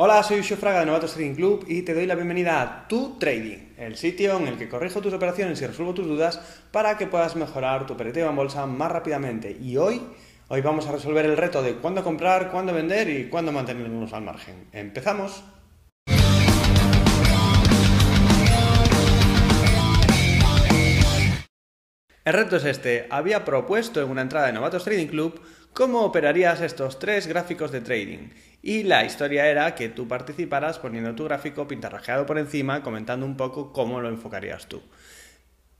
Hola, soy Ushio Fraga de Novatos Trading Club y te doy la bienvenida a Tu Trading, el sitio en el que corrijo tus operaciones y resuelvo tus dudas para que puedas mejorar tu operativo en bolsa más rápidamente. Y hoy, hoy vamos a resolver el reto de cuándo comprar, cuándo vender y cuándo mantenernos al margen. ¡Empezamos! El reto es este. Había propuesto en una entrada de Novatos Trading Club cómo operarías estos tres gráficos de trading. Y la historia era que tú participaras poniendo tu gráfico pintarrajeado por encima, comentando un poco cómo lo enfocarías tú.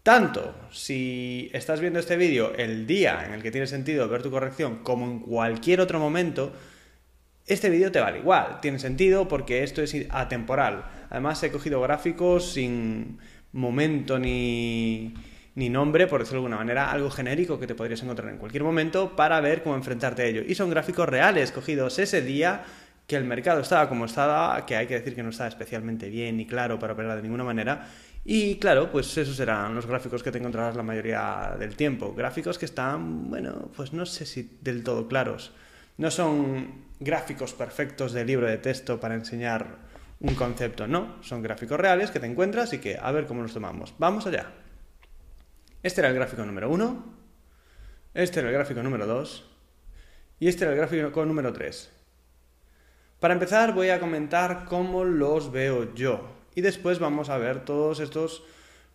Tanto si estás viendo este vídeo el día en el que tiene sentido ver tu corrección como en cualquier otro momento, este vídeo te vale igual, tiene sentido porque esto es atemporal. Además he cogido gráficos sin momento ni, ni nombre, por decirlo de alguna manera, algo genérico que te podrías encontrar en cualquier momento para ver cómo enfrentarte a ello. Y son gráficos reales, cogidos ese día que el mercado estaba como estaba, que hay que decir que no estaba especialmente bien ni claro para operar de ninguna manera. Y claro, pues esos serán los gráficos que te encontrarás la mayoría del tiempo. Gráficos que están, bueno, pues no sé si del todo claros. No son gráficos perfectos de libro de texto para enseñar un concepto, no. Son gráficos reales que te encuentras y que a ver cómo los tomamos. Vamos allá. Este era el gráfico número 1, este era el gráfico número 2 y este era el gráfico número 3. Para empezar voy a comentar cómo los veo yo y después vamos a ver todos estos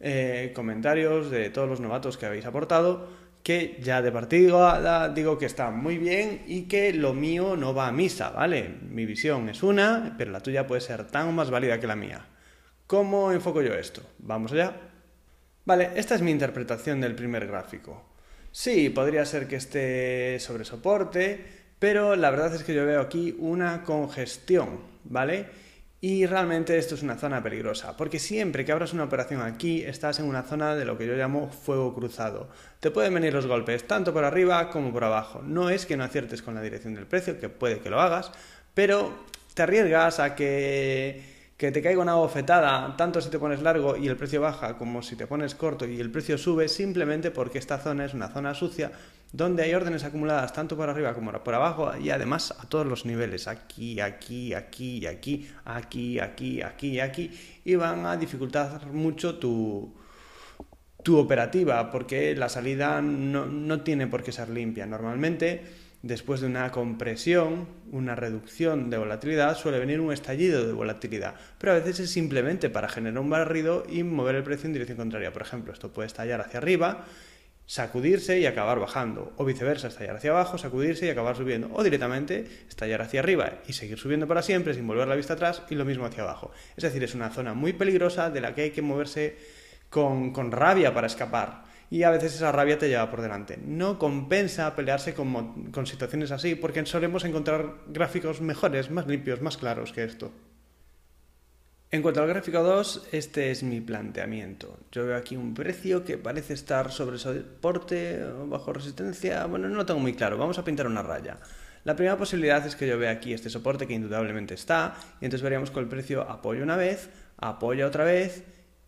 eh, comentarios de todos los novatos que habéis aportado que ya de partida digo que está muy bien y que lo mío no va a misa, ¿vale? Mi visión es una, pero la tuya puede ser tan más válida que la mía. ¿Cómo enfoco yo esto? Vamos allá. Vale, esta es mi interpretación del primer gráfico. Sí, podría ser que esté sobre soporte, pero la verdad es que yo veo aquí una congestión, ¿vale? Y realmente esto es una zona peligrosa, porque siempre que abras una operación aquí estás en una zona de lo que yo llamo fuego cruzado. Te pueden venir los golpes tanto por arriba como por abajo. No es que no aciertes con la dirección del precio, que puede que lo hagas, pero te arriesgas a que que te caiga una bofetada, tanto si te pones largo y el precio baja como si te pones corto y el precio sube, simplemente porque esta zona es una zona sucia donde hay órdenes acumuladas tanto por arriba como por abajo y además a todos los niveles, aquí, aquí, aquí, y aquí, aquí, aquí, aquí, aquí, y van a dificultar mucho tu, tu operativa porque la salida no, no tiene por qué ser limpia. Normalmente Después de una compresión, una reducción de volatilidad, suele venir un estallido de volatilidad, pero a veces es simplemente para generar un barrido y mover el precio en dirección contraria. Por ejemplo, esto puede estallar hacia arriba, sacudirse y acabar bajando, o viceversa, estallar hacia abajo, sacudirse y acabar subiendo, o directamente estallar hacia arriba y seguir subiendo para siempre sin volver la vista atrás y lo mismo hacia abajo. Es decir, es una zona muy peligrosa de la que hay que moverse con, rabia para escapar y a veces esa rabia te lleva por delante. No compensa pelearse con, con situaciones así porque solemos encontrar gráficos mejores, más limpios, más claros que esto. En cuanto al gráfico 2, este es mi planteamiento. Yo veo aquí un precio que parece estar sobre soporte, bajo resistencia, bueno, no lo tengo muy claro, vamos a pintar una raya. La primera posibilidad es que yo vea aquí este soporte que indudablemente está, y entonces veríamos con el precio apoyo una vez, apoya otra vez,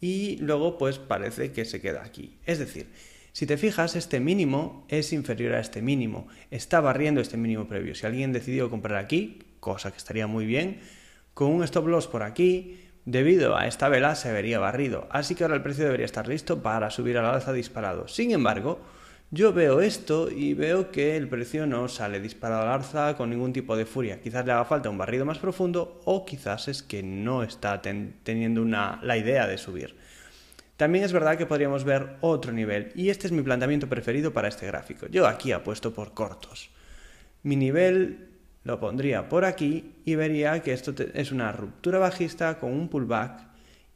y luego pues parece que se queda aquí. Es decir, si te fijas, este mínimo es inferior a este mínimo, está barriendo este mínimo previo. Si alguien decidió comprar aquí, cosa que estaría muy bien, con un stop loss por aquí, debido a esta vela se vería barrido, así que ahora el precio debería estar listo para subir a la alza disparado. Sin embargo, yo veo esto y veo que el precio no sale disparado al alza con ningún tipo de furia. Quizás le haga falta un barrido más profundo o quizás es que no está teniendo la idea de subir. También es verdad que podríamos ver otro nivel y este es mi planteamiento preferido para este gráfico. Yo aquí apuesto por cortos. Mi nivel lo pondría por aquí y vería que esto es una ruptura bajista con un pullback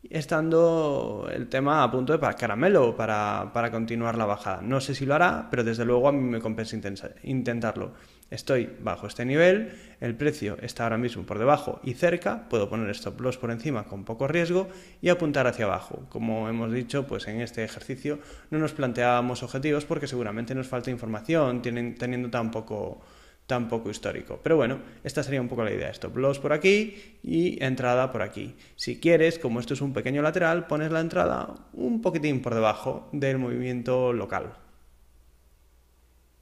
estando el tema a punto de para caramelo para, para continuar la bajada. No sé si lo hará, pero desde luego a mí me compensa intentarlo. Estoy bajo este nivel, el precio está ahora mismo por debajo y cerca, puedo poner stop loss por encima con poco riesgo y apuntar hacia abajo. Como hemos dicho, pues en este ejercicio no nos planteábamos objetivos porque seguramente nos falta información teniendo tan poco tampoco histórico. Pero bueno, esta sería un poco la idea. Stop loss por aquí y entrada por aquí. Si quieres, como esto es un pequeño lateral, pones la entrada un poquitín por debajo del movimiento local.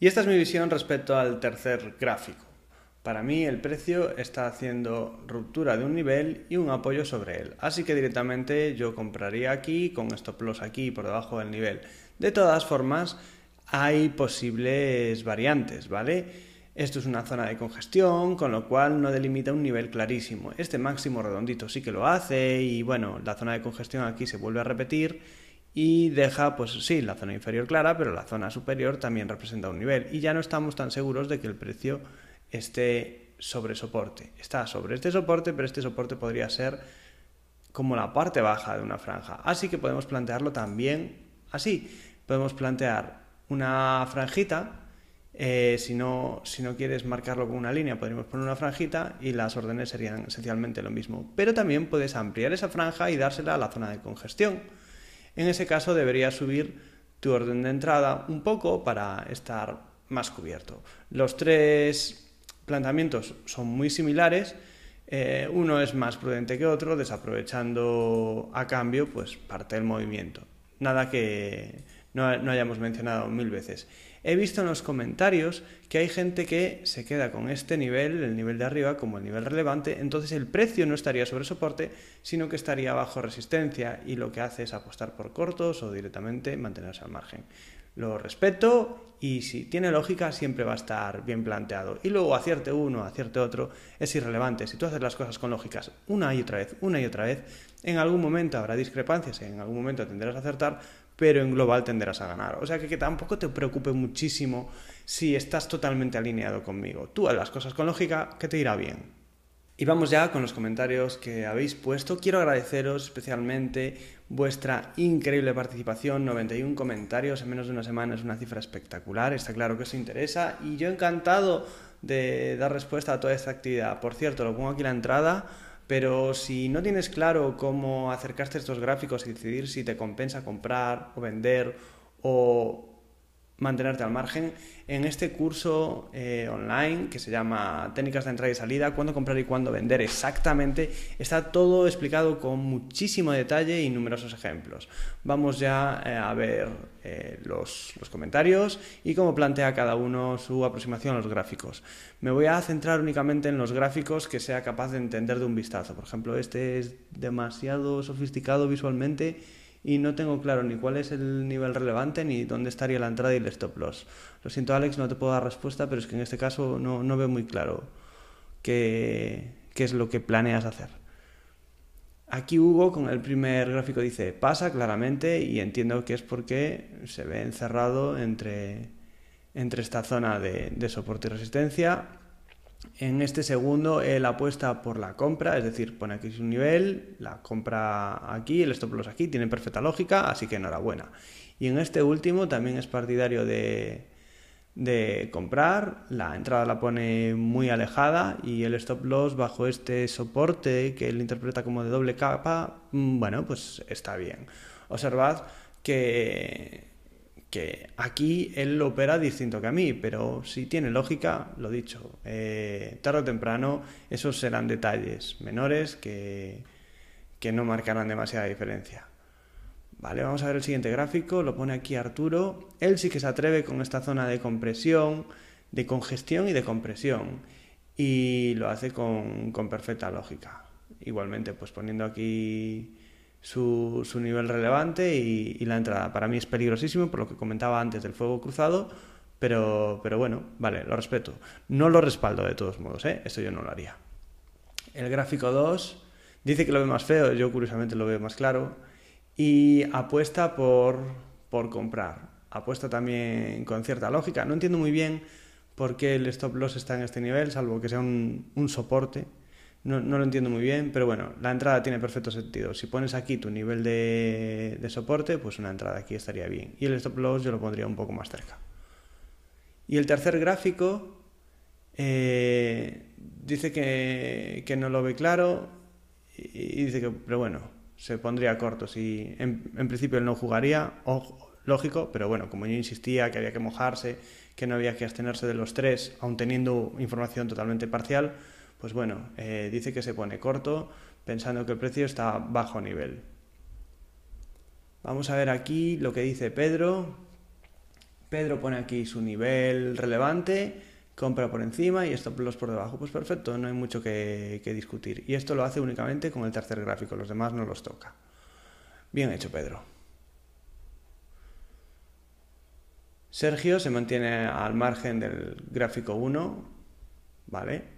Y esta es mi visión respecto al tercer gráfico. Para mí el precio está haciendo ruptura de un nivel y un apoyo sobre él, así que directamente yo compraría aquí con stop loss aquí por debajo del nivel. De todas formas, hay posibles variantes, ¿vale? Esto es una zona de congestión, con lo cual no delimita un nivel clarísimo. Este máximo redondito sí que lo hace y bueno, la zona de congestión aquí se vuelve a repetir y deja, pues sí, la zona inferior clara, pero la zona superior también representa un nivel y ya no estamos tan seguros de que el precio esté sobre soporte. Está sobre este soporte, pero este soporte podría ser como la parte baja de una franja. Así que podemos plantearlo también así. Podemos plantear una franjita eh, si, no, si no quieres marcarlo con una línea, podríamos poner una franjita y las órdenes serían esencialmente lo mismo. Pero también puedes ampliar esa franja y dársela a la zona de congestión. En ese caso deberías subir tu orden de entrada un poco para estar más cubierto. Los tres planteamientos son muy similares. Eh, uno es más prudente que otro, desaprovechando a cambio pues, parte del movimiento. Nada que no hayamos mencionado mil veces. He visto en los comentarios que hay gente que se queda con este nivel, el nivel de arriba, como el nivel relevante, entonces el precio no estaría sobre soporte, sino que estaría bajo resistencia y lo que hace es apostar por cortos o directamente mantenerse al margen. Lo respeto y si tiene lógica siempre va a estar bien planteado. Y luego acierte uno, acierte otro, es irrelevante. Si tú haces las cosas con lógicas una y otra vez, una y otra vez, en algún momento habrá discrepancias, en algún momento tendrás a acertar, pero en global tenderás a ganar. O sea que, tampoco te preocupe muchísimo si estás totalmente alineado conmigo. Tú haz las cosas con lógica, que te irá bien. Y vamos ya con los comentarios que habéis puesto. Quiero agradeceros especialmente vuestra increíble participación. 91 comentarios en menos de una semana es una cifra espectacular. Está claro que os interesa y yo encantado de dar respuesta a toda esta actividad. Por cierto, lo pongo aquí en la entrada. Pero si no tienes claro cómo acercarte a estos gráficos y decidir si te compensa comprar o vender o mantenerte al margen en este curso eh, online que se llama Técnicas de entrada y salida, cuándo comprar y cuándo vender exactamente. Está todo explicado con muchísimo detalle y numerosos ejemplos. Vamos ya eh, a ver eh, los, los comentarios y cómo plantea cada uno su aproximación a los gráficos. Me voy a centrar únicamente en los gráficos que sea capaz de entender de un vistazo. Por ejemplo, este es demasiado sofisticado visualmente y no tengo claro ni cuál es el nivel relevante ni dónde estaría la entrada y el stop loss. Lo siento Alex, no te puedo dar respuesta, pero es que en este caso no, veo muy claro qué, es lo que planeas hacer. Aquí Hugo con el primer gráfico dice pasa claramente y entiendo que es porque se ve encerrado entre, entre esta zona de, de soporte y resistencia en este segundo, él apuesta por la compra, es decir, pone aquí su nivel, la compra aquí, el stop loss aquí, tiene perfecta lógica, así que enhorabuena. Y en este último también es partidario de, de comprar, la entrada la pone muy alejada y el stop loss bajo este soporte que él interpreta como de doble capa, mm, bueno, pues está bien. Observad que que aquí él lo opera distinto que a mí, pero si tiene lógica, lo dicho, eh, tarde o temprano esos serán detalles menores que, no marcarán demasiada diferencia. Vale, vamos a ver el siguiente gráfico, lo pone aquí Arturo. Él sí que se atreve con esta zona de compresión, de congestión y de compresión. Y lo hace con, con perfecta lógica. Igualmente, pues poniendo aquí su, nivel relevante y, la entrada. Para mí es peligrosísimo, por lo que comentaba antes del fuego cruzado, pero, bueno, vale, lo respeto. No lo respaldo de todos modos, ¿eh? esto yo no lo haría. El gráfico 2 dice que lo ve más feo, yo curiosamente lo veo más claro, y apuesta por, por comprar. Apuesta también con cierta lógica. No entiendo muy bien por qué el stop loss está en este nivel, salvo que sea un soporte no, lo entiendo muy bien, pero bueno, la entrada tiene perfecto sentido. Si pones aquí tu nivel de, soporte, pues una entrada aquí estaría bien. Y el stop loss yo lo pondría un poco más cerca. Y el tercer gráfico eh, dice que, no lo ve claro y, dice que, pero bueno, se pondría corto. Si en, principio él no jugaría, lógico, pero bueno, como yo insistía que había que mojarse, que no había que abstenerse de los tres, aun teniendo información totalmente parcial, pues bueno, eh, dice que se pone corto pensando que el precio está bajo nivel. Vamos a ver aquí lo que dice Pedro. Pedro pone aquí su nivel relevante, compra por encima y esto los por debajo. Pues perfecto, no hay mucho que, que discutir. Y esto lo hace únicamente con el tercer gráfico, los demás no los toca. Bien hecho, Pedro. Sergio se mantiene al margen del gráfico 1, ¿vale?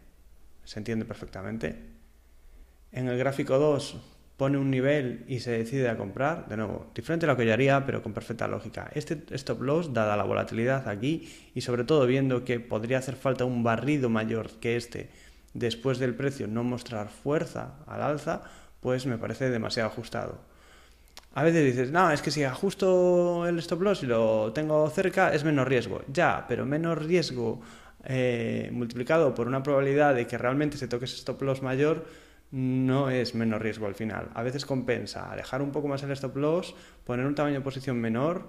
se entiende perfectamente. En el gráfico 2 pone un nivel y se decide a comprar, de nuevo, diferente a lo que yo haría, pero con perfecta lógica. Este stop loss, dada la volatilidad aquí y sobre todo viendo que podría hacer falta un barrido mayor que este después del precio no mostrar fuerza al alza, pues me parece demasiado ajustado. A veces dices, no, es que si ajusto el stop loss y lo tengo cerca, es menos riesgo. Ya, pero menos riesgo eh, multiplicado por una probabilidad de que realmente se toque ese stop loss mayor, no es menos riesgo al final. A veces compensa alejar un poco más el stop loss, poner un tamaño de posición menor,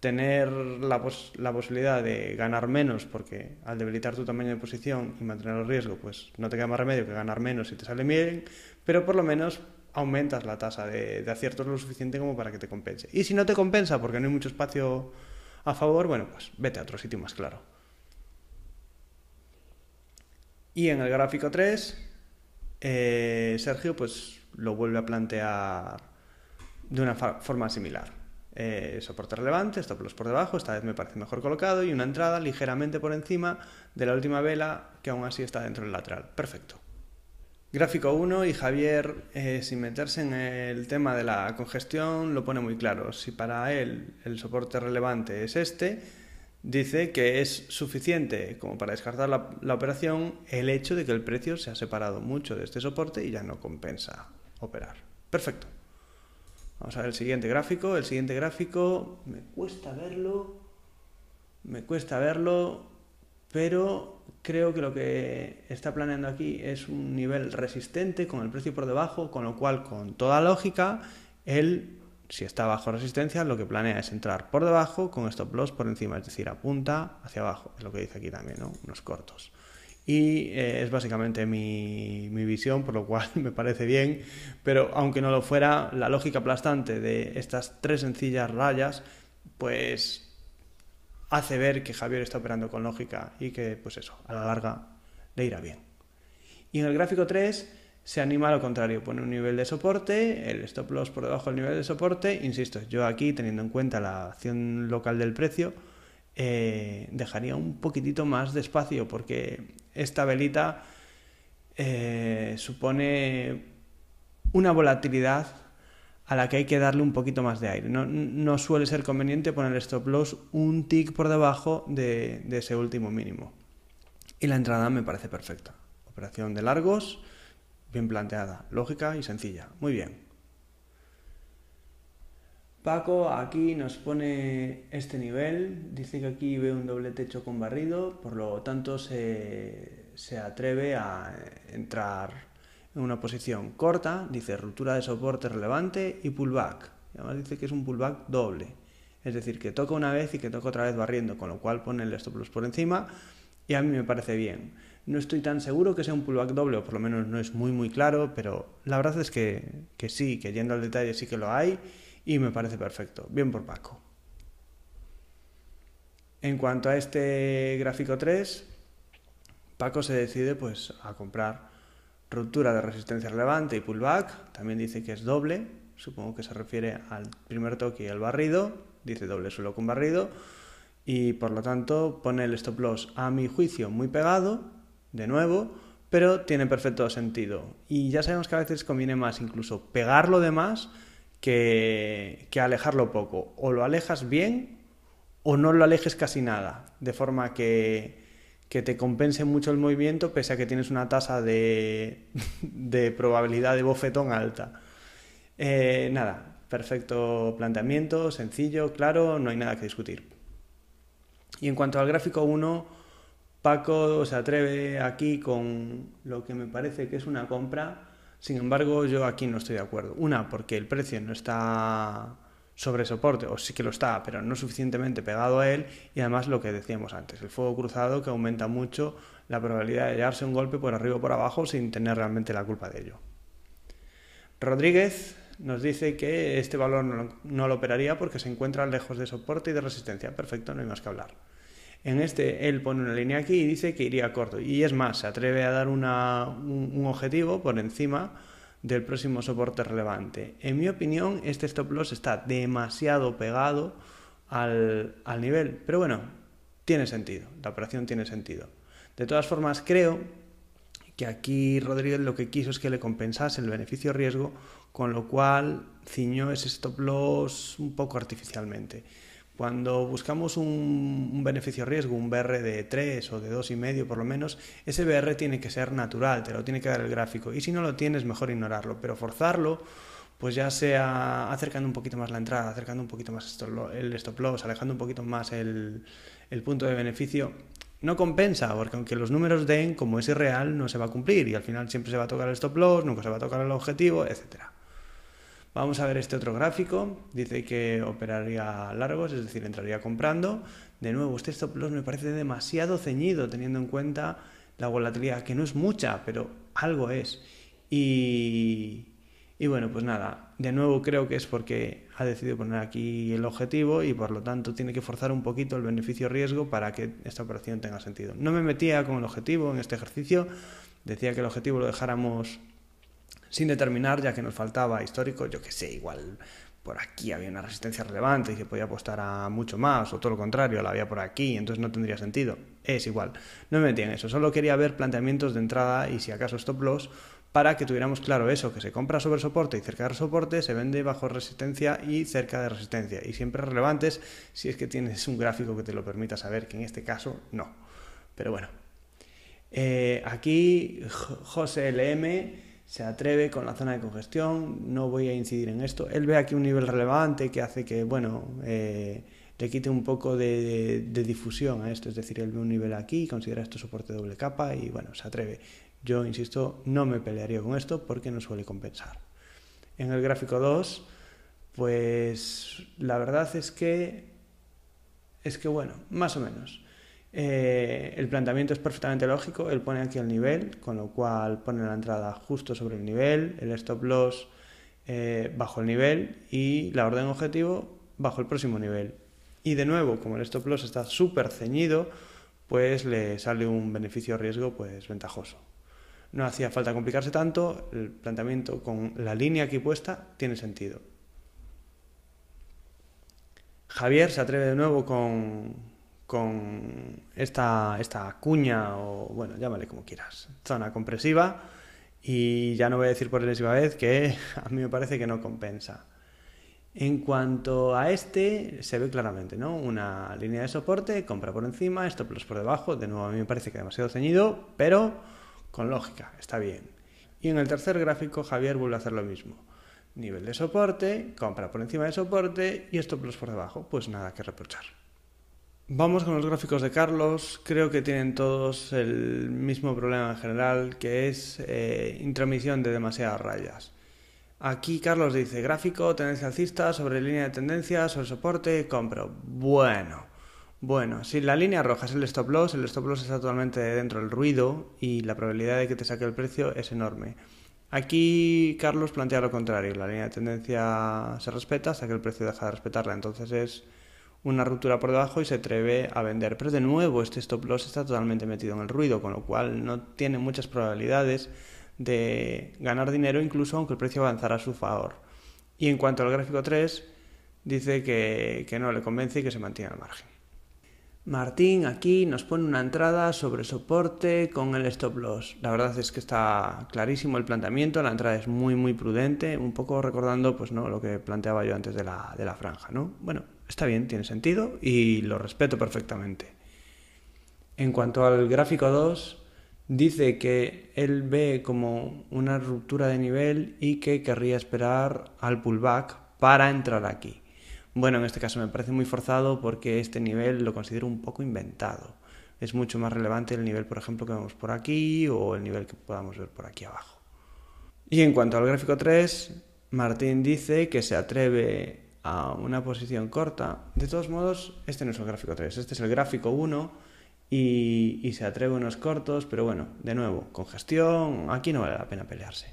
tener la, posibilidad de ganar menos porque al debilitar tu tamaño de posición y mantener el riesgo, pues no te queda más remedio que ganar menos si te sale bien, pero por lo menos aumentas la tasa de aciertos lo suficiente como para que te compense. Y si no te compensa porque no hay mucho espacio a favor, bueno, pues vete a otro sitio más claro. Y en el gráfico 3, eh, Sergio pues lo vuelve a plantear de una forma similar. Eh, soporte relevante, stop loss por debajo, esta vez me parece mejor colocado y una entrada ligeramente por encima de la última vela que aún así está dentro del lateral. Perfecto. Gráfico 1 y Javier, eh, sin meterse en el tema de la congestión, lo pone muy claro. Si para él el soporte relevante es este, dice que es suficiente como para descartar la, operación el hecho de que el precio se ha separado mucho de este soporte y ya no compensa operar. Perfecto. Vamos a ver el siguiente gráfico. El siguiente gráfico me cuesta verlo. Me cuesta verlo. Pero creo que lo que está planeando aquí es un nivel resistente con el precio por debajo, con lo cual con toda lógica el si está bajo resistencia, lo que planea es entrar por debajo con stop loss por encima, es decir, apunta hacia abajo, es lo que dice aquí también, unos cortos. Y eh, es básicamente mi, mi, visión, por lo cual me parece bien, pero aunque no lo fuera, la lógica aplastante de estas tres sencillas rayas, pues hace ver que Javier está operando con lógica y que, pues eso, a la larga le irá bien. Y en el gráfico 3 se anima a lo contrario, pone un nivel de soporte, el stop loss por debajo del nivel de soporte, insisto, yo aquí teniendo en cuenta la acción local del precio, eh, dejaría un poquitito más de espacio porque esta velita eh, supone una volatilidad a la que hay que darle un poquito más de aire. No, suele ser conveniente poner el stop loss un tick por debajo de ese último mínimo. Y la entrada me parece perfecta. Operación de largos bien planteada, lógica y sencilla. Muy bien. Paco aquí nos pone este nivel, dice que aquí ve un doble techo con barrido, por lo tanto se, atreve a entrar en una posición corta, dice ruptura de soporte relevante y pullback. además dice que es un pullback doble, es decir, que toca una vez y que toca otra vez barriendo, con lo cual pone el stop loss por encima y a mí me parece bien. No estoy tan seguro que sea un pullback doble, o por lo menos no es muy muy claro, pero la verdad es que, sí, que yendo al detalle sí que lo hay y me parece perfecto. Bien por Paco. En cuanto a este gráfico 3, Paco se decide pues a comprar ruptura de resistencia relevante y pullback, también dice que es doble, supongo que se refiere al primer toque y al barrido, dice doble suelo con barrido, y por lo tanto pone el stop loss a mi juicio muy pegado, de nuevo, pero tiene perfecto sentido. Y ya sabemos que a veces conviene más incluso pegarlo de más que, que alejarlo poco. O lo alejas bien o no lo alejes casi nada, de forma que, que te compense mucho el movimiento pese a que tienes una tasa de, de probabilidad de bofetón alta. Eh, nada, perfecto planteamiento, sencillo, claro, no hay nada que discutir. Y en cuanto al gráfico 1, Paco se atreve aquí con lo que me parece que es una compra, sin embargo yo aquí no estoy de acuerdo. Una, porque el precio no está sobre soporte, o sí que lo está, pero no suficientemente pegado a él, y además lo que decíamos antes, el fuego cruzado que aumenta mucho la probabilidad de darse un golpe por arriba o por abajo sin tener realmente la culpa de ello. Rodríguez nos dice que este valor no lo, no lo operaría porque se encuentra lejos de soporte y de resistencia. Perfecto, no hay más que hablar. En este, él pone una línea aquí y dice que iría corto. Y es más, se atreve a dar un, objetivo por encima del próximo soporte relevante. En mi opinión, este stop loss está demasiado pegado al, al, nivel, pero bueno, tiene sentido, la operación tiene sentido. De todas formas, creo que aquí Rodríguez lo que quiso es que le compensase el beneficio-riesgo, con lo cual ciñó ese stop loss un poco artificialmente. Cuando buscamos un, beneficio-riesgo, un BR de 3 o de y medio por lo menos, ese BR tiene que ser natural, te lo tiene que dar el gráfico. Y si no lo tienes, mejor ignorarlo. Pero forzarlo, pues ya sea acercando un poquito más la entrada, acercando un poquito más el stop loss, alejando un poquito más el, el punto de beneficio, no compensa, porque aunque los números den, como es irreal, no se va a cumplir y al final siempre se va a tocar el stop loss, nunca se va a tocar el objetivo, etcétera. Vamos a ver este otro gráfico, dice que operaría largos, es decir, entraría comprando. De nuevo, este stop loss me parece demasiado ceñido teniendo en cuenta la volatilidad, que no es mucha, pero algo es. Y, bueno, pues nada, de nuevo creo que es porque ha decidido poner aquí el objetivo y por lo tanto tiene que forzar un poquito el beneficio-riesgo para que esta operación tenga sentido. No me metía con el objetivo en este ejercicio, decía que el objetivo lo dejáramos sin determinar, ya que nos faltaba histórico, yo que sé, igual por aquí había una resistencia relevante y se podía apostar a mucho más, o todo lo contrario, la había por aquí, entonces no tendría sentido. Es igual, no me metí en eso, solo quería ver planteamientos de entrada y si acaso stop loss para que tuviéramos claro eso, que se compra sobre soporte y cerca de soporte, se vende bajo resistencia y cerca de resistencia, y siempre relevantes si es que tienes un gráfico que te lo permita saber, que en este caso no. Pero bueno, eh, aquí José LM se atreve con la zona de congestión, no voy a incidir en esto. Él ve aquí un nivel relevante que hace que, bueno, eh, le quite un poco de, difusión a esto, es decir, él ve un nivel aquí, considera esto soporte doble capa y, bueno, se atreve. Yo, insisto, no me pelearía con esto porque no suele compensar. En el gráfico 2, pues la verdad es que, es que, bueno, más o menos. Eh, el planteamiento es perfectamente lógico, él pone aquí el nivel, con lo cual pone la entrada justo sobre el nivel, el stop loss eh, bajo el nivel y la orden objetivo bajo el próximo nivel. Y de nuevo, como el stop loss está súper ceñido, pues le sale un beneficio riesgo pues ventajoso. No hacía falta complicarse tanto, el planteamiento con la línea aquí puesta tiene sentido. Javier se atreve de nuevo con, con esta, esta cuña o, bueno, llámale como quieras, zona compresiva. Y ya no voy a decir por enésima vez que a mí me parece que no compensa. En cuanto a este, se ve claramente, ¿no? Una línea de soporte, compra por encima, esto por debajo. De nuevo, a mí me parece que demasiado ceñido, pero con lógica, está bien. Y en el tercer gráfico, Javier vuelve a hacer lo mismo. Nivel de soporte, compra por encima de soporte y esto por debajo. Pues nada que reprochar. Vamos con los gráficos de Carlos. Creo que tienen todos el mismo problema en general, que es eh, intromisión de demasiadas rayas. Aquí Carlos dice gráfico, tendencia alcista, sobre línea de tendencia, sobre soporte, compro. Bueno, bueno, si la línea roja es el stop loss, el stop loss está totalmente dentro del ruido y la probabilidad de que te saque el precio es enorme. Aquí Carlos plantea lo contrario, la línea de tendencia se respeta hasta que el precio deja de respetarla, entonces es una ruptura por debajo y se atreve a vender. Pero de nuevo, este stop loss está totalmente metido en el ruido, con lo cual no tiene muchas probabilidades de ganar dinero, incluso aunque el precio avanzara a su favor. Y en cuanto al gráfico 3, dice que, no le convence y que se mantiene al margen. Martín aquí nos pone una entrada sobre soporte con el stop loss. La verdad es que está clarísimo el planteamiento, la entrada es muy muy prudente, un poco recordando pues no lo que planteaba yo antes de la, de la franja, ¿no? Bueno, está bien, tiene sentido y lo respeto perfectamente. En cuanto al gráfico 2, dice que él ve como una ruptura de nivel y que querría esperar al pullback para entrar aquí. Bueno, en este caso me parece muy forzado porque este nivel lo considero un poco inventado. Es mucho más relevante el nivel, por ejemplo, que vemos por aquí o el nivel que podamos ver por aquí abajo. Y en cuanto al gráfico 3, Martín dice que se atreve a una posición corta. De todos modos, este no es el gráfico 3, este es el gráfico 1 y, se atreve unos cortos, pero bueno, de nuevo, congestión, aquí no vale la pena pelearse.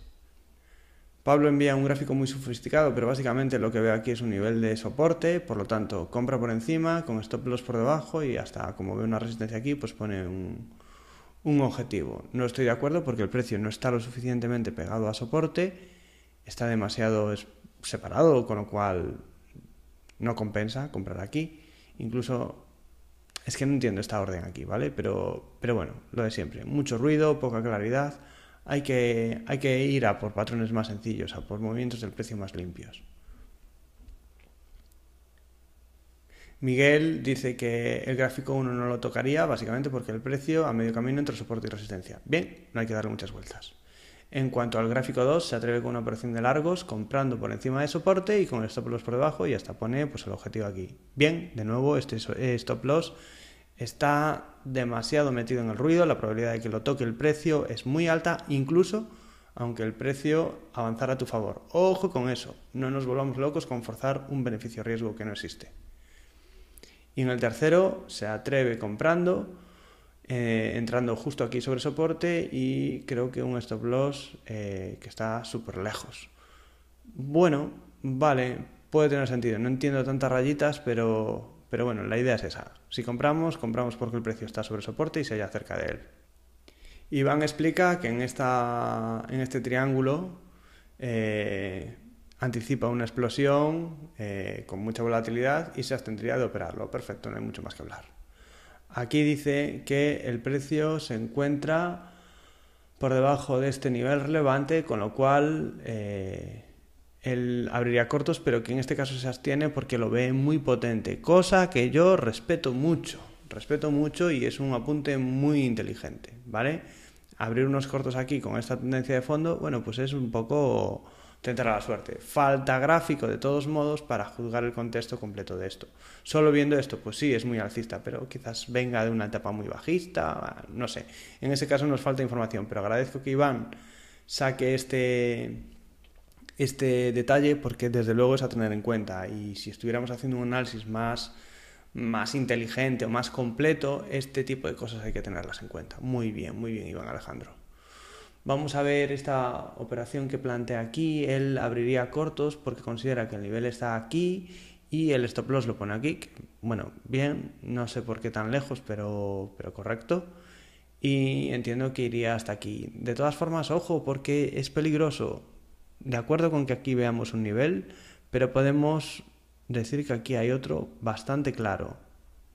Pablo envía un gráfico muy sofisticado, pero básicamente lo que veo aquí es un nivel de soporte, por lo tanto, compra por encima, con stop loss por debajo y hasta como ve una resistencia aquí, pues pone un, un objetivo. No estoy de acuerdo porque el precio no está lo suficientemente pegado a soporte, está demasiado separado, con lo cual no compensa comprar aquí. Incluso es que no entiendo esta orden aquí, ¿vale? Pero, pero bueno, lo de siempre. Mucho ruido, poca claridad. Hay que, hay que ir a por patrones más sencillos, a por movimientos del precio más limpios. Miguel dice que el gráfico 1 no lo tocaría, básicamente porque el precio a medio camino entre soporte y resistencia. Bien, no hay que darle muchas vueltas. En cuanto al gráfico 2, se atreve con una operación de largos, comprando por encima de soporte y con el stop loss por debajo y hasta pone pues, el objetivo aquí. Bien, de nuevo, este eh, stop loss está demasiado metido en el ruido, la probabilidad de que lo toque el precio es muy alta, incluso aunque el precio avanzara a tu favor. Ojo con eso, no nos volvamos locos con forzar un beneficio riesgo que no existe. Y en el tercero, se atreve comprando eh, entrando justo aquí sobre soporte y creo que un stop loss eh, que está súper lejos. Bueno, vale, puede tener sentido. No entiendo tantas rayitas, pero, pero bueno, la idea es esa. Si compramos, compramos porque el precio está sobre soporte y se halla cerca de él. Iván explica que en, esta, en este triángulo eh, anticipa una explosión con mucha volatilidad y se abstendría de operarlo. Perfecto, no hay mucho más que hablar. Aquí dice que el precio se encuentra por debajo de este nivel relevante, con lo cual eh, él abriría cortos, pero que en este caso se abstiene porque lo ve muy potente, cosa que yo respeto mucho, respeto mucho y es un apunte muy inteligente, ¿vale? Abrir unos cortos aquí con esta tendencia de fondo, bueno, pues es un poco tendrá la suerte. Falta gráfico de todos modos para juzgar el contexto completo de esto. Solo viendo esto, pues sí, es muy alcista, pero quizás venga de una etapa muy bajista, no sé. En ese caso nos falta información, pero agradezco que Iván saque este, este detalle porque desde luego es a tener en cuenta y si estuviéramos haciendo un análisis más más inteligente o más completo, este tipo de cosas hay que tenerlas en cuenta. Muy bien, muy bien, Iván Alejandro. Vamos a ver esta operación que plantea aquí. Él abriría cortos porque considera que el nivel está aquí y el stop loss lo pone aquí. Bueno, bien, no sé por qué tan lejos, pero, pero correcto. Y entiendo que iría hasta aquí. De todas formas, ojo, porque es peligroso. De acuerdo con que aquí veamos un nivel, pero podemos decir que aquí hay otro bastante claro.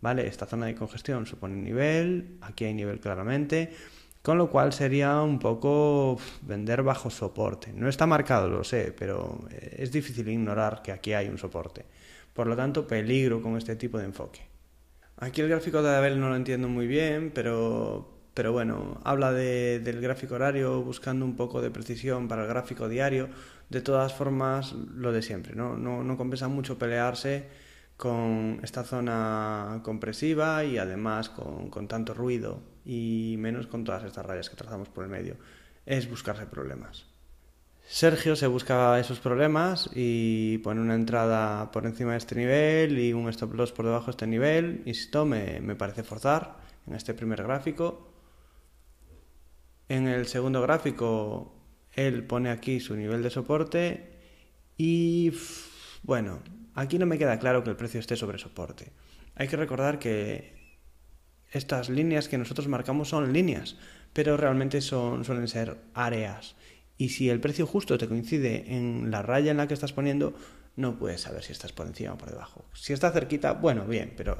¿Vale? Esta zona de congestión supone nivel, aquí hay nivel claramente. Con lo cual sería un poco vender bajo soporte. No está marcado, lo sé, pero eh, es difícil ignorar que aquí hay un soporte. Por lo tanto, peligro con este tipo de enfoque. Aquí el gráfico de Abel no lo entiendo muy bien, pero, pero bueno, habla del gráfico horario buscando un poco de precisión para el gráfico diario. De todas formas, lo de siempre, ¿no? No, no compensa mucho pelearse con esta zona compresiva y además con, tanto ruido y menos con todas estas rayas que trazamos por el medio, es buscarse problemas. Sergio se busca esos problemas y pone una entrada por encima de este nivel y un stop loss por debajo de este nivel. Insisto, me parece forzar en este primer gráfico. En el segundo gráfico, él pone aquí su nivel de soporte y bueno, Aquí no me queda claro que el precio esté sobre soporte. Hay que recordar que estas líneas que nosotros marcamos son líneas, pero realmente son, suelen ser áreas. Y si el precio justo te coincide en la raya en la que estás poniendo, no puedes saber si estás por encima o por debajo. Si está cerquita, bueno, bien, pero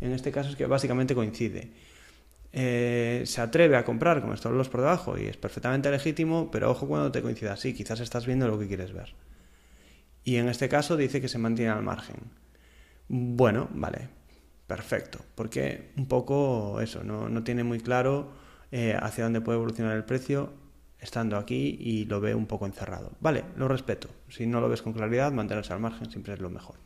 en este caso es que básicamente coincide. Eh, se atreve a comprar con estos por debajo y es perfectamente legítimo, pero ojo cuando te coincida así, quizás estás viendo lo que quieres ver y en este caso dice que se mantiene al margen. Bueno, vale, perfecto, porque un poco eso, no, tiene muy claro eh, hacia dónde puede evolucionar el precio estando aquí y lo ve un poco encerrado. Vale, lo respeto, si no lo ves con claridad, mantenerse al margen siempre es lo mejor.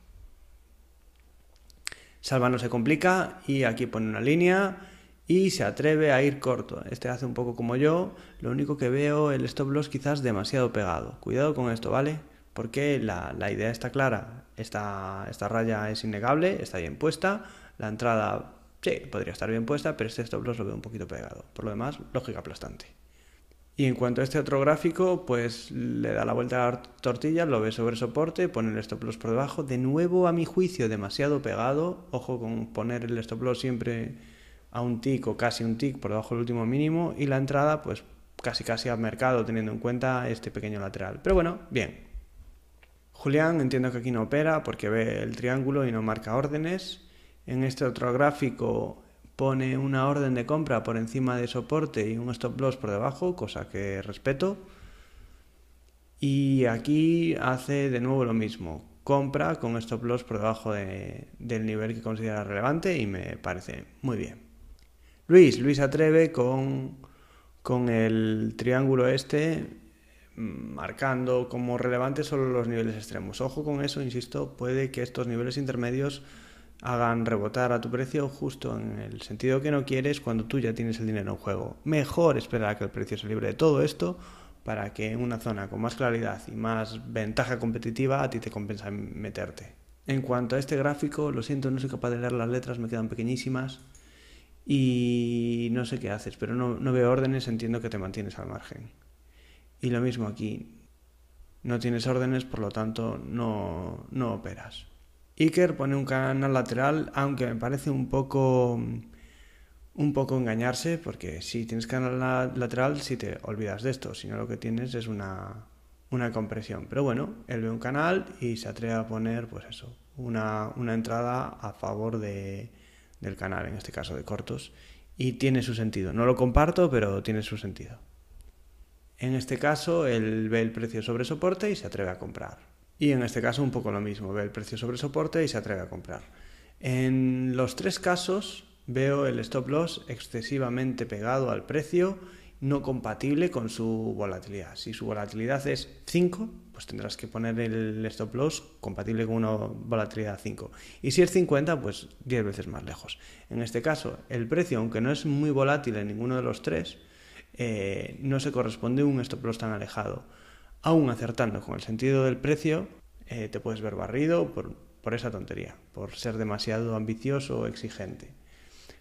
Salva no se complica y aquí pone una línea y se atreve a ir corto. Este hace un poco como yo, lo único que veo el stop loss quizás demasiado pegado. Cuidado con esto, ¿vale? porque la, idea está clara, esta, esta, raya es innegable, está bien puesta, la entrada sí, podría estar bien puesta, pero este stop loss lo veo un poquito pegado, por lo demás, lógica aplastante. Y en cuanto a este otro gráfico, pues le da la vuelta a la tortilla, lo ve sobre soporte, pone el stop loss por debajo, de nuevo a mi juicio demasiado pegado, ojo con poner el stop loss siempre a un tick o casi un tick por debajo del último mínimo y la entrada pues casi casi al mercado teniendo en cuenta este pequeño lateral. Pero bueno, bien, Julián entiendo que aquí no opera porque ve el triángulo y no marca órdenes. En este otro gráfico pone una orden de compra por encima de soporte y un stop loss por debajo, cosa que respeto. Y aquí hace de nuevo lo mismo, compra con stop loss por debajo del nivel que considera relevante y me parece muy bien. Luis, Luis atreve con, con el triángulo este marcando como relevantes solo los niveles extremos. Ojo con eso, insisto, puede que estos niveles intermedios hagan rebotar a tu precio justo en el sentido que no quieres cuando tú ya tienes el dinero en juego. Mejor esperar a que el precio se libre de todo esto para que en una zona con más claridad y más ventaja competitiva a ti te compensa meterte. En cuanto a este gráfico, lo siento, no soy capaz de leer las letras, me quedan pequeñísimas y no sé qué haces, pero no, no veo órdenes, entiendo que te mantienes al margen. Y lo mismo aquí. No tienes órdenes, por lo tanto no, no operas. Iker pone un canal lateral, aunque me parece un poco un poco engañarse, porque si tienes canal lateral, si te olvidas de esto, si no lo que tienes es una, una, compresión. Pero bueno, él ve un canal y se atreve a poner, pues eso, una, una entrada a favor de, del canal, en este caso de cortos, y tiene su sentido. No lo comparto, pero tiene su sentido. En este caso, él ve el precio sobre soporte y se atreve a comprar. Y en este caso un poco lo mismo, ve el precio sobre soporte y se atreve a comprar. En los tres casos veo el stop loss excesivamente pegado al precio, no compatible con su volatilidad. Si su volatilidad es 5, pues tendrás que poner el stop loss compatible con una volatilidad 5. Y si es 50, pues 10 veces más lejos. En este caso, el precio, aunque no es muy volátil en ninguno de los tres, eh, no se corresponde un stop loss tan alejado. Aún acertando con el sentido del precio, eh, te puedes ver barrido por, esa tontería, por ser demasiado ambicioso o exigente.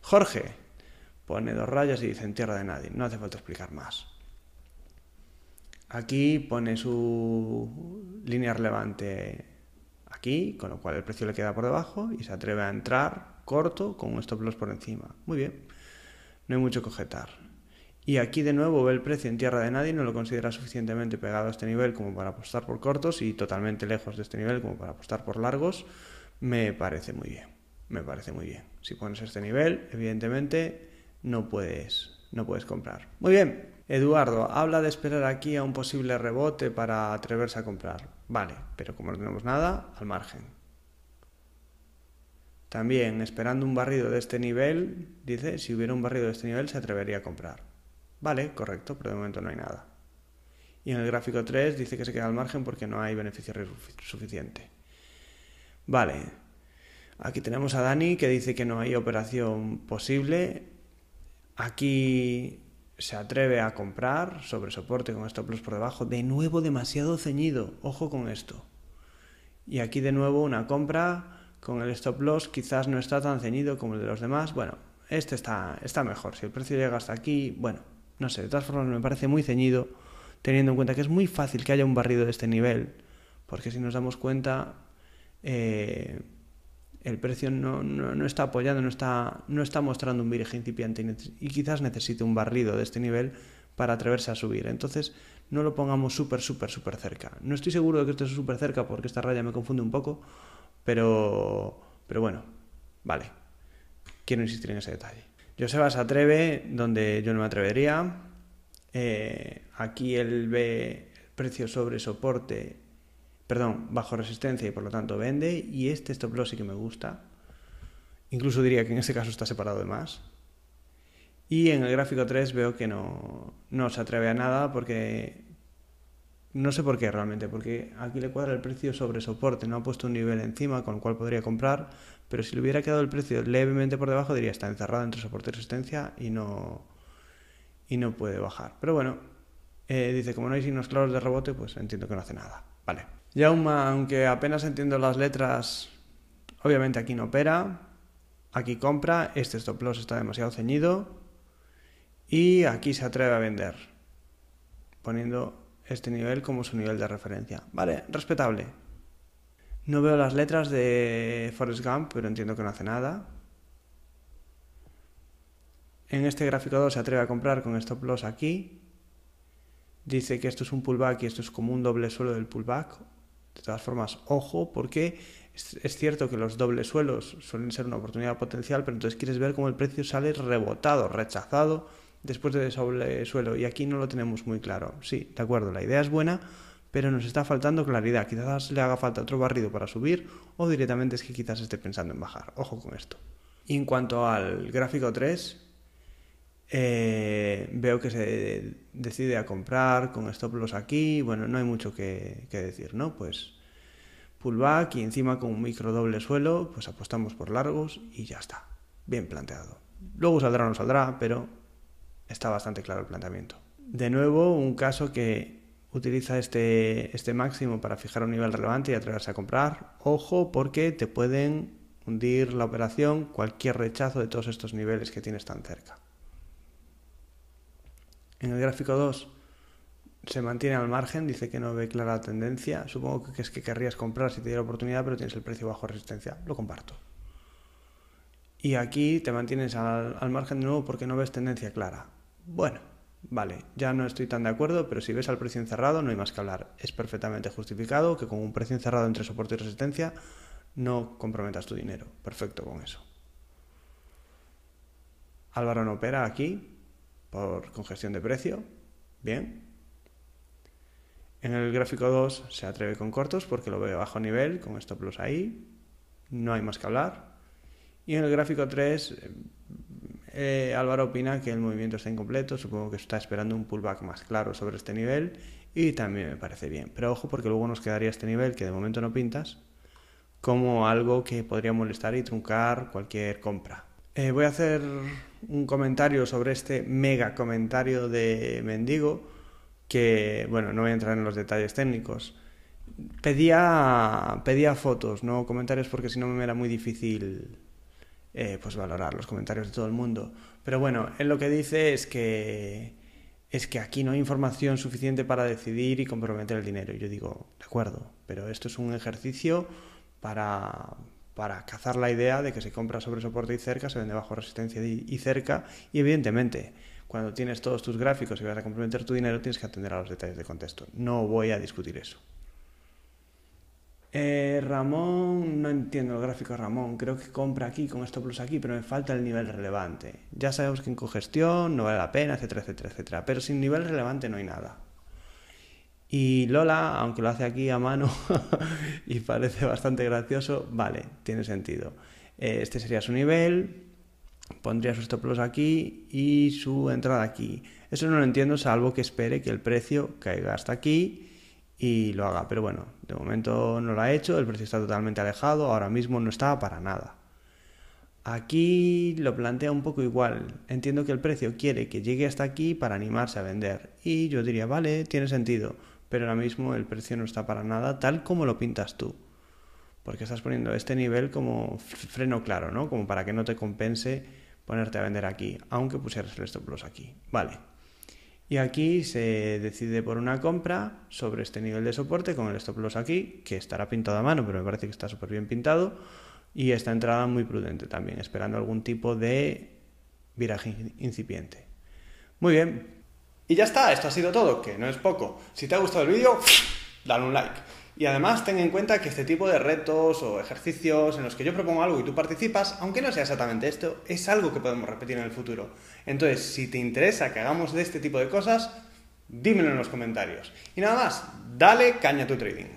Jorge pone dos rayas y dice en tierra de nadie, no hace falta explicar más. Aquí pone su línea relevante aquí, con lo cual el precio le queda por debajo y se atreve a entrar corto con un stop loss por encima. Muy bien, no hay mucho que objetar. Y aquí de nuevo ve el precio en tierra de nadie, no lo considera suficientemente pegado a este nivel como para apostar por cortos y totalmente lejos de este nivel como para apostar por largos. Me parece muy bien, me parece muy bien. Si pones este nivel, evidentemente no puedes, no puedes comprar. Muy bien, Eduardo, habla de esperar aquí a un posible rebote para atreverse a comprar. Vale, pero como no tenemos nada, al margen. También, esperando un barrido de este nivel, dice, si hubiera un barrido de este nivel se atrevería a comprar. Vale, correcto, pero de momento no hay nada. Y en el gráfico 3 dice que se queda al margen porque no hay beneficio suficiente. Vale, aquí tenemos a Dani que dice que no hay operación posible. Aquí se atreve a comprar sobre soporte con stop loss por debajo. De nuevo demasiado ceñido, ojo con esto. Y aquí de nuevo una compra con el stop loss quizás no está tan ceñido como el de los demás. Bueno, este está, está mejor. Si el precio llega hasta aquí, bueno, no sé, de todas formas me parece muy ceñido, teniendo en cuenta que es muy fácil que haya un barrido de este nivel, porque si nos damos cuenta, eh, el precio no, está apoyando, no está, no está mostrando un virgen incipiente y quizás necesite un barrido de este nivel para atreverse a subir. Entonces, no lo pongamos súper, súper, súper cerca. No estoy seguro de que esto es súper cerca porque esta raya me confunde un poco, pero, pero bueno, vale. Quiero insistir en ese detalle. Joseba se atreve donde yo no me atrevería. Eh, aquí él ve precio sobre soporte, perdón, bajo resistencia y por lo tanto vende. Y este stop loss sí que me gusta. Incluso diría que en este caso está separado de más. Y en el gráfico 3 veo que no, no se atreve a nada porque no sé por qué realmente, porque aquí le cuadra el precio sobre soporte, no ha puesto un nivel encima con el cual podría comprar, pero si le hubiera quedado el precio levemente por debajo diría está encerrado entre soporte y resistencia y no, y no puede bajar. Pero bueno, eh, dice, como no hay signos claros de rebote, pues entiendo que no hace nada. Vale. ya aunque apenas entiendo las letras, obviamente aquí no opera, aquí compra, este stop loss está demasiado ceñido y aquí se atreve a vender poniendo este nivel como su nivel de referencia. Vale, respetable. No veo las letras de Forrest Gump, pero entiendo que no hace nada. En este graficador se atreve a comprar con stop loss aquí. Dice que esto es un pullback y esto es como un doble suelo del pullback. De todas formas, ojo, porque es cierto que los dobles suelos suelen ser una oportunidad potencial, pero entonces quieres ver cómo el precio sale rebotado, rechazado después de sobre suelo y aquí no lo tenemos muy claro. Sí, de acuerdo, la idea es buena, pero nos está faltando claridad. Quizás le haga falta otro barrido para subir o directamente es que quizás esté pensando en bajar. Ojo con esto. Y en cuanto al gráfico 3, eh, veo que se decide a comprar con stop loss aquí. Bueno, no hay mucho que, que decir, ¿no? Pues pullback y encima con un micro doble suelo, pues apostamos por largos y ya está. Bien planteado. Luego saldrá o no saldrá, pero está bastante claro el planteamiento. De nuevo, un caso que utiliza este, este máximo para fijar un nivel relevante y atreverse a comprar. Ojo porque te pueden hundir la operación cualquier rechazo de todos estos niveles que tienes tan cerca. En el gráfico 2 se mantiene al margen, dice que no ve clara tendencia. Supongo que es que querrías comprar si te diera oportunidad, pero tienes el precio bajo resistencia. Lo comparto. Y aquí te mantienes al margen de nuevo porque no ves tendencia clara bueno, vale, ya no estoy tan de acuerdo, pero si ves al precio encerrado no hay más que hablar. Es perfectamente justificado que con un precio encerrado entre soporte y resistencia no comprometas tu dinero. Perfecto con eso. Álvaro no opera aquí por congestión de precio. Bien. En el gráfico 2 se atreve con cortos porque lo ve bajo nivel, con stop loss ahí. No hay más que hablar. Y en el gráfico 3 eh, Álvaro opina que el movimiento está incompleto, supongo que está esperando un pullback más claro sobre este nivel y también me parece bien. Pero ojo porque luego nos quedaría este nivel que de momento no pintas como algo que podría molestar y truncar cualquier compra. Eh, voy a hacer un comentario sobre este mega comentario de Mendigo que, bueno, no voy a entrar en los detalles técnicos. Pedía, pedía fotos, no comentarios porque si no me era muy difícil eh, pues valorar los comentarios de todo el mundo. Pero bueno, él lo que dice es que es que aquí no hay información suficiente para decidir y comprometer el dinero. yo digo, de acuerdo, pero esto es un ejercicio para, cazar la idea de que se compra sobre soporte y cerca, se vende bajo resistencia y cerca, y evidentemente cuando tienes todos tus gráficos y vas a comprometer tu dinero, tienes que atender a los detalles de contexto. No voy a discutir eso. Eh, Ramón, no entiendo el gráfico Ramón, creo que compra aquí con esto plus aquí, pero me falta el nivel relevante. Ya sabemos que en cogestión no vale la pena, etcétera, etcétera, etcétera, pero sin nivel relevante no hay nada. Y Lola, aunque lo hace aquí a mano y parece bastante gracioso, vale, tiene sentido. Eh, este sería su nivel, pondría su stop loss aquí y su entrada aquí. Eso no lo entiendo salvo que espere que el precio caiga hasta aquí y lo haga. Pero bueno, de momento no lo ha hecho, el precio está totalmente alejado, ahora mismo no está para nada. Aquí lo plantea un poco igual. Entiendo que el precio quiere que llegue hasta aquí para animarse a vender. Y yo diría, vale, tiene sentido, pero ahora mismo el precio no está para nada tal como lo pintas tú. Porque estás poniendo este nivel como freno claro, ¿no? Como para que no te compense ponerte a vender aquí, aunque pusieras el stop loss aquí. Vale, y aquí se decide por una compra sobre este nivel de soporte con el stop loss aquí, que estará pintado a mano, pero me parece que está súper bien pintado. Y esta entrada muy prudente también, esperando algún tipo de viraje incipiente. Muy bien. Y ya está, esto ha sido todo, que no es poco. Si te ha gustado el vídeo, dale un like. Y además ten en cuenta que este tipo de retos o ejercicios en los que yo propongo algo y tú participas, aunque no sea exactamente esto, es algo que podemos repetir en el futuro. Entonces, si te interesa que hagamos de este tipo de cosas, dímelo en los comentarios. Y nada más, dale caña a tu trading.